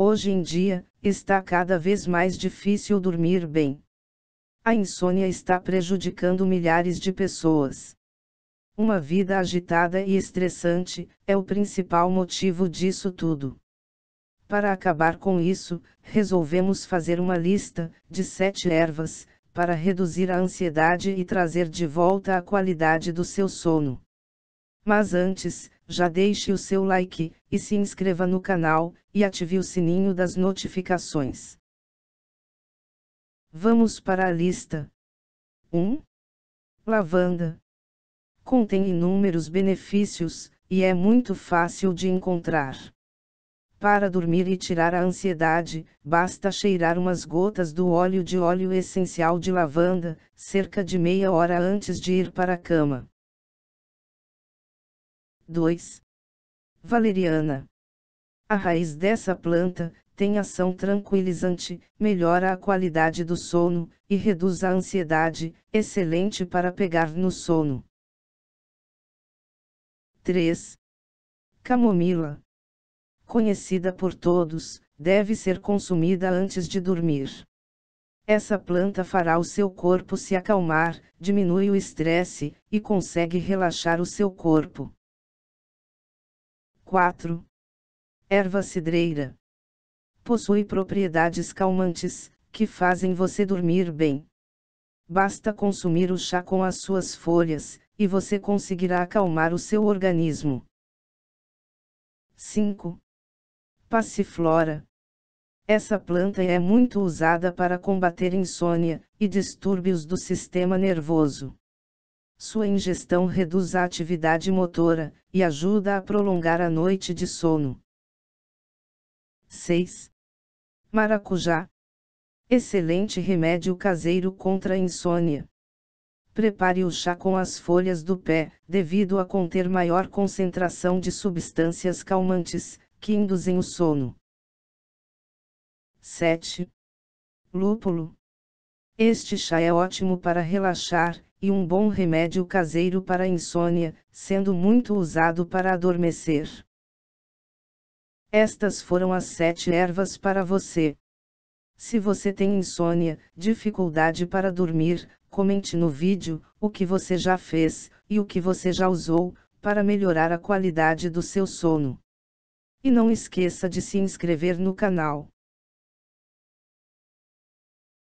Hoje em dia, está cada vez mais difícil dormir bem. A insônia está prejudicando milhares de pessoas. Uma vida agitada e estressante é o principal motivo disso tudo. Para acabar com isso, resolvemos fazer uma lista de sete ervas para reduzir a ansiedade e trazer de volta a qualidade do seu sono. Mas antes, já deixe o seu like e se inscreva no canal e ative o sininho das notificações. Vamos para a lista. 1. Lavanda. Contém inúmeros benefícios e é muito fácil de encontrar. Para dormir e tirar a ansiedade, basta cheirar umas gotas do óleo de óleo essencial de lavanda, cerca de meia hora antes de ir para a cama. 2. Valeriana. A raiz dessa planta tem ação tranquilizante, melhora a qualidade do sono e reduz a ansiedade, excelente para pegar no sono. 3. Camomila. Conhecida por todos, deve ser consumida antes de dormir. Essa planta fará o seu corpo se acalmar, diminui o estresse e consegue relaxar o seu corpo. 4. Erva cidreira. Possui propriedades calmantes, que fazem você dormir bem. Basta consumir o chá com as suas folhas, e você conseguirá acalmar o seu organismo. 5. Passiflora. Essa planta é muito usada para combater insônia e distúrbios do sistema nervoso. Sua ingestão reduz a atividade motora e ajuda a prolongar a noite de sono. 6. Maracujá. Excelente remédio caseiro contra a insônia. Prepare o chá com as folhas do pé, devido a conter maior concentração de substâncias calmantes, que induzem o sono. 7. Lúpulo. Este chá é ótimo para relaxar e um bom remédio caseiro para insônia, sendo muito usado para adormecer. Estas foram as sete ervas para você. Se você tem insônia, dificuldade para dormir, comente no vídeo o que você já fez e o que você já usou para melhorar a qualidade do seu sono. E não esqueça de se inscrever no canal.